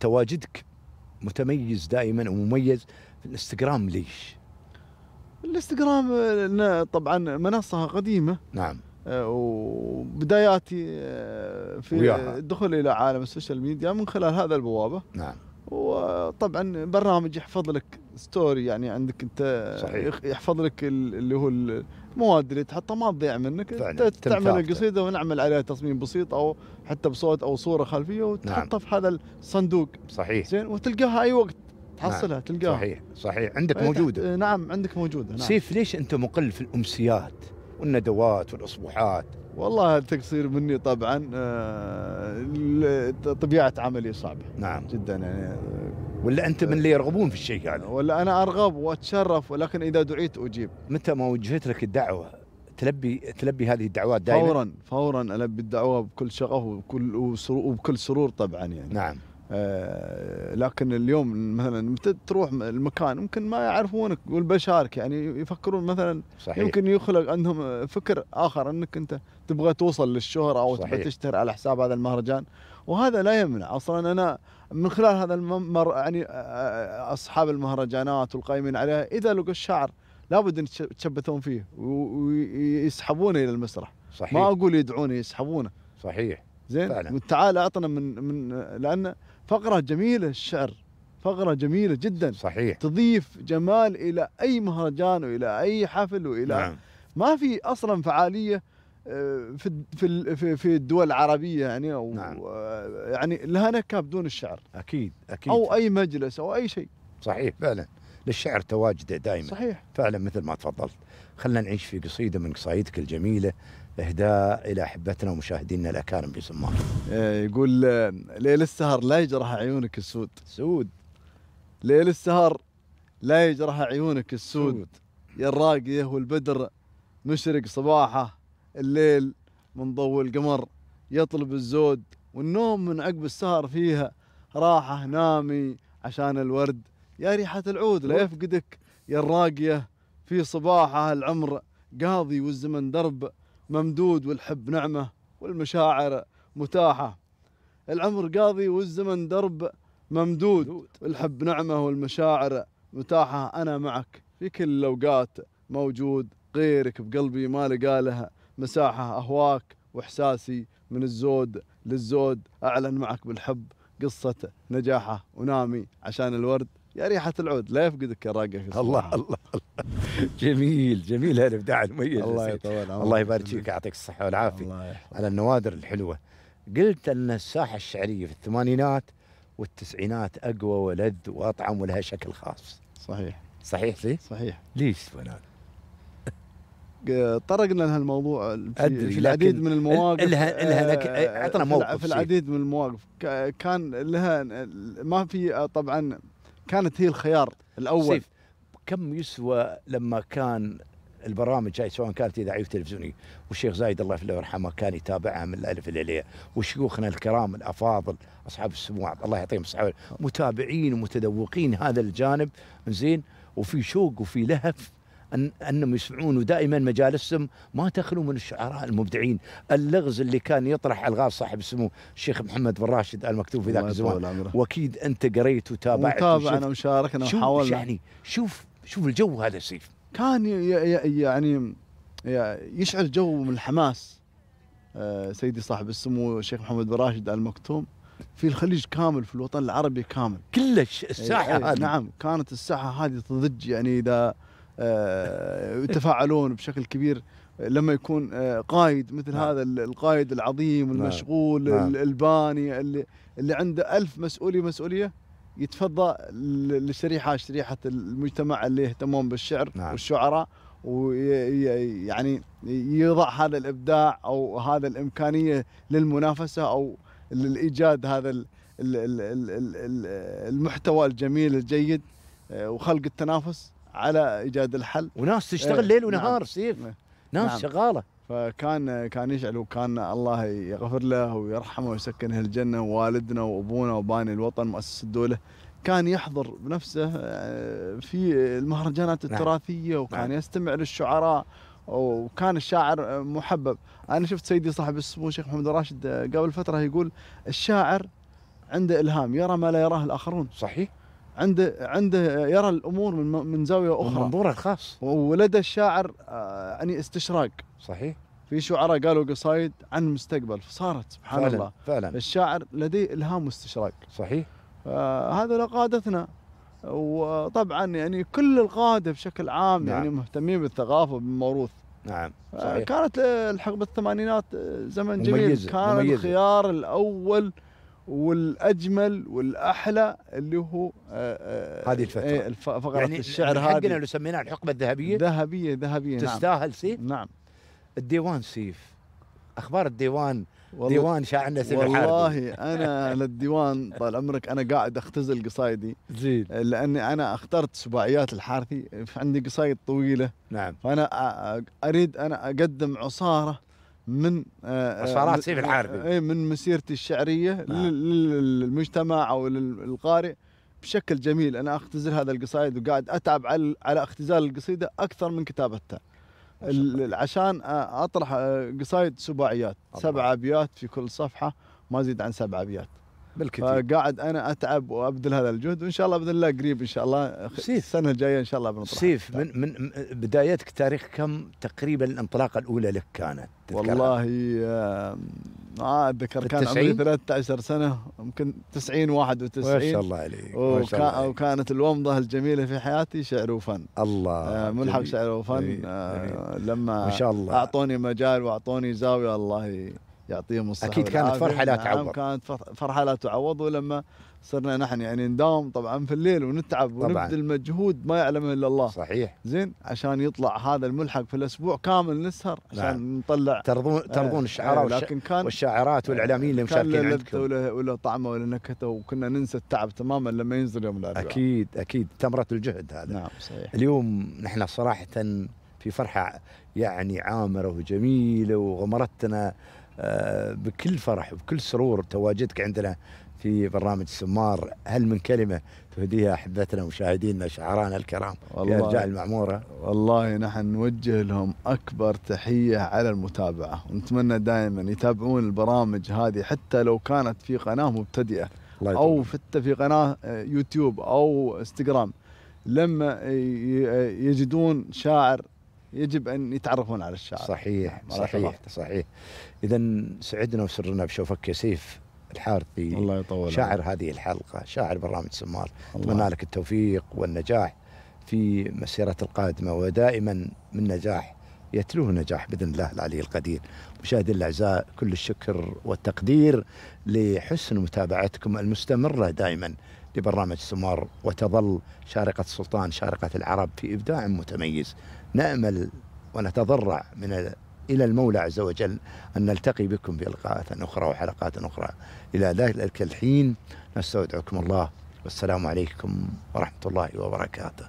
تواجدك متميز دائما ومميز في الانستغرام ليش؟ الانستغرام طبعا منصه قديمه نعم آه، وبداياتي آه، في الدخول الى عالم السوشيال ميديا من خلال هذا البوابه نعم وطبعا برنامج يحفظ لك ستوري يعني عندك انت صحيح. يحفظ لك اللي هو المواد اللي تحطها ما تضيع منك فعلا. تعمل القصيده ونعمل عليها تصميم بسيط او حتى بصوت او صوره خلفيه نعم. وتحطها نعم. في هذا الصندوق صحيح زين وتلقاها اي وقت تحصلها نعم. تلقاها صحيح صحيح عندك إيه، موجوده نعم عندك موجوده نعم. سيف ليش انت مقل في الامسيات؟ والندوات والاصبحات والله التقصير مني طبعا آه، طبيعه عملي صعبه نعم جدا يعني آه، ولا انت من اللي يرغبون في الشيء هذا يعني؟ ولا انا ارغب واتشرف ولكن اذا دعيت اجيب متى ما وجهت لك الدعوه تلبي تلبي هذه الدعوات دائما فورا فورا البي الدعوه بكل شغف وبكل وبكل سرور طبعا يعني نعم آه، لكن اليوم مثلا تروح المكان ممكن ما يعرفونك والبشارك يعني يفكرون مثلا صحيح. يمكن يخلق عندهم فكر اخر انك انت تبغى توصل للشهره او تبغى تشتهر على حساب هذا المهرجان وهذا لا يمنع اصلا انا من خلال هذا الممر يعني آه، آه، اصحاب المهرجانات والقائمين عليها اذا لقوا الشعر لابد ان يتشبثون فيه ويسحبونه الى المسرح صحيح ما اقول يدعونه يسحبونه صحيح زين تعال اعطنا من من لان فقرة جميلة الشعر فقرة جميلة جدا صحيح تضيف جمال إلى أي مهرجان وإلى أي حفل وإلى نعم. ما في أصلا فعالية آه، في في في الدول العربيه يعني او نعم. آه، يعني لها نكهه بدون الشعر اكيد اكيد او اي مجلس او اي شيء صحيح فعلا للشعر تواجده دائما صحيح فعلا مثل ما تفضلت خلينا نعيش في قصيده من قصايدك الجميله إهداء إلى أحبتنا ومشاهدينا الأكارم بسمار إيه، يقول آه، ليل السهر لا يجرح عيونك السود سود ليل السهر لا يجرح عيونك السود, سود. يا الراقية والبدر مشرق صباحه الليل من ضوء القمر يطلب الزود والنوم من عقب السهر فيها راحة نامي عشان الورد يا ريحة العود لا يفقدك يا الراقية في صباحه العمر قاضي والزمن درب ممدود والحب نعمة والمشاعر متاحة العمر قاضي والزمن درب ممدود والحب نعمة والمشاعر متاحة أنا معك في كل الأوقات موجود غيرك بقلبي ما لقى له مساحة أهواك وإحساسي من الزود للزود أعلن معك بالحب قصة نجاحة ونامي عشان الورد يا ريحة العود لا يفقدك راقة في الله الله جميل جميل هالابداع المميز الله يطول الله يبارك فيك يعطيك الصحة والعافية على النوادر الحلوة قلت أن الساحة الشعرية في الثمانينات والتسعينات أقوى ولذ وأطعم ولها شكل خاص صحيح صحيح لي؟ صحيح ليش فنان؟ طرقنا لهالموضوع في, أدري آه، آه، في العديد من المواقف لها لها اعطنا موقف في العديد من المواقف كان لها ما في آه، طبعا كانت هي الخيار الاول سيف كم يسوى لما كان البرامج هاي سواء كانت اذاعيه تلفزيونيه والشيخ زايد الله يرحمه كان يتابعها من الالف للياء وشيوخنا الكرام الافاضل اصحاب السمو الله يعطيهم الصحه متابعين ومتذوقين هذا الجانب زين وفي شوق وفي لهف أن أنهم يسمعون ودائما مجالسهم ما تخلو من الشعراء المبدعين اللغز اللي كان يطرح ألغاز صاحب سمو الشيخ محمد بن راشد المكتوب في ذاك الزمان وأكيد أنت قريت وتابعت وتابعنا وشاركنا وحاولنا يعني شوف شوف الجو هذا سيف كان يعني يشعر جو من الحماس آه، سيدي صاحب السمو الشيخ محمد بن راشد المكتوم في الخليج كامل في الوطن العربي كامل كلش الساحه إيه، إيه، هذه نعم كانت الساحه هذه تضج يعني اذا آه، يتفاعلون بشكل كبير لما يكون آه، قائد مثل نعم. هذا القائد العظيم نعم. المشغول نعم. الباني اللي, اللي عنده ألف مسؤولية مسؤولية يتفضى لشريحة شريحة المجتمع اللي يهتمون بالشعر نعم. والشعراء ويعني يضع هذا الإبداع أو هذا الإمكانية للمنافسة أو لإيجاد هذا المحتوى الجميل الجيد آه، وخلق التنافس على ايجاد الحل وناس تشتغل إيه، ليل ونهار نعم. سيف ناس نعم. شغاله فكان كان يشعل وكان الله يغفر له ويرحمه ويسكن اهل الجنه ووالدنا وابونا وباني الوطن مؤسس الدوله كان يحضر بنفسه آه، في المهرجانات نعم. التراثيه نعم. وكان نعم. يستمع للشعراء وكان الشاعر آه، محبب انا شفت سيدي صاحب السمو الشيخ محمد راشد آه، قبل فتره يقول الشاعر عنده الهام يرى ما لا يراه الاخرون صحيح عنده عنده يرى الامور من من زاويه اخرى من منظوره الخاص ولدى الشاعر يعني استشراق صحيح في شعراء قالوا قصايد عن المستقبل فصارت سبحان فعلا الله فعلا الشاعر لديه الهام واستشراق صحيح آه، هذا قادتنا وطبعا يعني كل القاده بشكل عام نعم. يعني مهتمين بالثقافه بالموروث نعم آه، صحيح. كانت الحقبه الثمانينات زمن جميل مميزة. كان مميزة. الخيار الاول والاجمل والاحلى اللي هو آه، آه، هذه الفتره إيه، فقره يعني الشعر هذه حقنا اللي سميناها الحقبه الذهبيه ذهبيه ذهبيه نعم تستاهل سيف؟ نعم الديوان سيف اخبار الديوان والله ديوان شاعرنا سيف والله انا للديوان طال عمرك انا قاعد اختزل قصايدي زين آه، لاني انا اخترت سباعيات الحارثي عندي قصايد طويله نعم فانا اريد انا اقدم عصاره من اشارات آه، آه، سيف الحاربي اي من مسيرتي الشعريه نعم. للمجتمع او للقارئ بشكل جميل انا اختزل هذا القصائد وقاعد اتعب على على اختزال القصيده اكثر من كتابتها عشان اطرح آه، قصائد سباعيات سبع ابيات في كل صفحه ما زيد عن سبع ابيات بالكثير قاعد انا اتعب وابذل هذا الجهد وان شاء الله باذن الله قريب ان شاء الله سيف السنه الجايه ان شاء الله بنطلع سيف من من بدايتك تاريخ كم تقريبا الانطلاقه الاولى لك كانت تذكرها. والله ما اتذكر كان عمري 13 سنه يمكن 90 91 ما شاء الله عليك وكا وكانت الومضه الجميله في حياتي شعر وفن الله آه ملحق شعر وفن آه لما ما شاء الله اعطوني مجال واعطوني زاويه الله يعطيهم الصحة اكيد كانت فرحه لا نعم، تعوض كانت فرحه لا تعوض ولما صرنا نحن يعني نداوم طبعا في الليل ونتعب ونبذل مجهود ما يعلمه الا الله صحيح زين عشان يطلع هذا الملحق في الاسبوع كامل نسهر عشان نعم. نطلع ترضون آه، ترضون الشعراء والش... آه، لكن كان والشاعرات والاعلاميين اللي مشاركين عندكم ولا ولا طعمه ولا نكهته وكنا ننسى التعب تماما لما ينزل يوم الاربعاء اكيد اكيد ثمره الجهد هذا نعم صحيح اليوم نحن صراحه في فرحه يعني عامره وجميله وغمرتنا آه، بكل فرح وبكل سرور تواجدك عندنا في برنامج سمار هل من كلمه تهديها احبتنا ومشاهدينا شعرانا الكرام والله في ارجاء المعموره والله نحن نوجه لهم اكبر تحيه على المتابعه ونتمنى دائما يتابعون البرامج هذه حتى لو كانت في قناه مبتدئه او حتى في قناه آه، يوتيوب او انستغرام لما يجدون شاعر يجب ان يتعرفون على الشعر صحيح نعم، صحيح صحيح اذا سعدنا وسرنا بشوفك يا سيف الحارثي الله يطول شاعر عليك. هذه الحلقه شاعر برنامج سمار اتمنى لك التوفيق والنجاح في مسيرات القادمه ودائما من نجاح يتلوه نجاح باذن الله العلي القدير. مشاهدي الاعزاء كل الشكر والتقدير لحسن متابعتكم المستمره دائما لبرنامج سمار وتظل شارقه السلطان شارقه العرب في ابداع متميز. نأمل ونتضرع من إلى المولى عز وجل أن نلتقي بكم بلقاءات أخرى وحلقات أخرى إلى ذلك الحين نستودعكم الله والسلام عليكم ورحمة الله وبركاته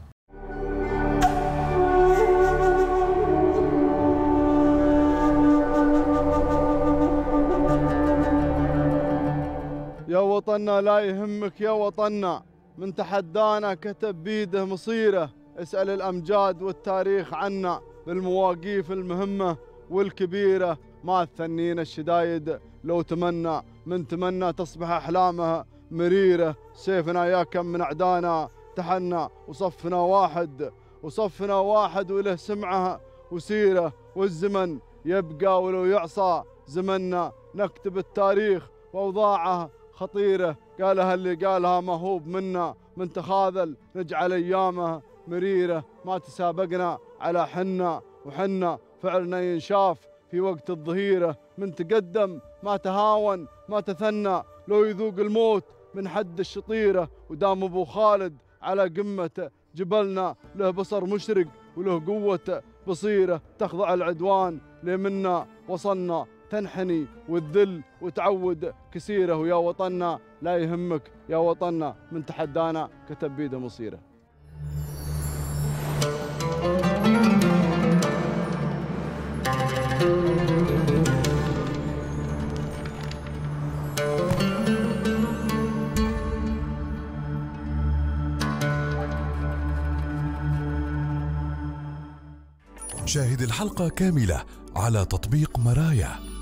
يا وطننا لا يهمك يا وطننا من تحدانا كتب بيده مصيره اسأل الأمجاد والتاريخ عنا بالمواقيف المهمة والكبيرة ما تثنينا الشدايد لو تمنى من تمنى تصبح أحلامها مريرة سيفنا يا كم من أعدانا تحنى وصفنا واحد وصفنا واحد وله سمعه وسيره والزمن يبقى ولو يعصى زمنا نكتب التاريخ واوضاعه خطيره قالها اللي قالها مهوب منا من تخاذل نجعل ايامه مريرة ما تسابقنا على حنا وحنا فعلنا ينشاف في وقت الظهيرة من تقدم ما تهاون ما تثنى لو يذوق الموت من حد الشطيرة ودام أبو خالد على قمة جبلنا له بصر مشرق وله قوة بصيرة تخضع العدوان لمنا وصلنا تنحني والذل وتعود كسيره ويا وطنا لا يهمك يا وطنا من تحدانا كتب بيده مصيره شاهد الحلقة كاملة على تطبيق مرايا